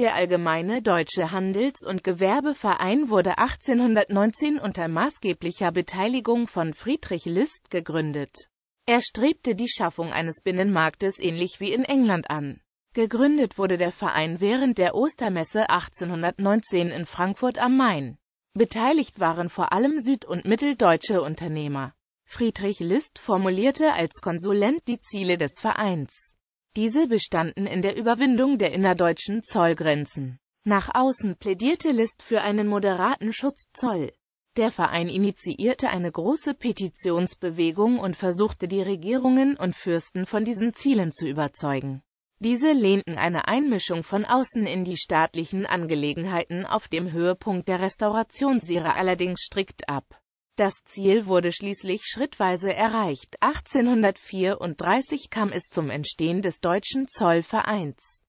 Der Allgemeine Deutsche Handels- und Gewerbeverein wurde 1819 unter maßgeblicher Beteiligung von Friedrich List gegründet. Er strebte die Schaffung eines Binnenmarktes ähnlich wie in England an. Gegründet wurde der Verein während der Ostermesse 1819 in Frankfurt am Main. Beteiligt waren vor allem süd- und mitteldeutsche Unternehmer. Friedrich List formulierte als Konsulent die Ziele des Vereins. Diese bestanden in der Überwindung der innerdeutschen Zollgrenzen. Nach außen plädierte List für einen moderaten Schutzzoll. Der Verein initiierte eine große Petitionsbewegung und versuchte die Regierungen und Fürsten von diesen Zielen zu überzeugen. Diese lehnten eine Einmischung von außen in die staatlichen Angelegenheiten auf dem Höhepunkt der Restaurationsära allerdings strikt ab. Das Ziel wurde schließlich schrittweise erreicht. 1834 kam es zum Entstehen des Deutschen Zollvereins.